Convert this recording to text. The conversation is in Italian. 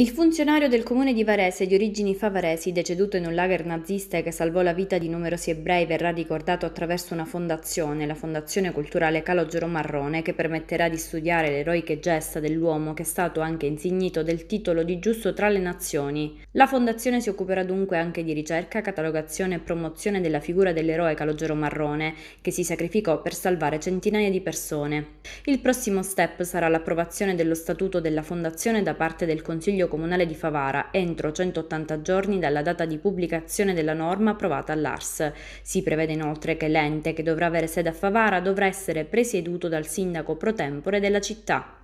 Il funzionario del comune di Varese, di origini favaresi, deceduto in un lager nazista e che salvò la vita di numerosi ebrei, verrà ricordato attraverso una fondazione, la Fondazione Culturale Calogero Marrone, che permetterà di studiare le eroiche gesta dell'uomo che è stato anche insignito del titolo di giusto tra le nazioni. La fondazione si occuperà dunque anche di ricerca, catalogazione e promozione della figura dell'eroe Calogero Marrone, che si sacrificò per salvare centinaia di persone. Il prossimo step sarà l'approvazione dello statuto della fondazione da parte del Consiglio Comunale di Favara entro 180 giorni dalla data di pubblicazione della norma approvata all'ARS. Si prevede inoltre che l'ente che dovrà avere sede a Favara dovrà essere presieduto dal sindaco pro tempore della città.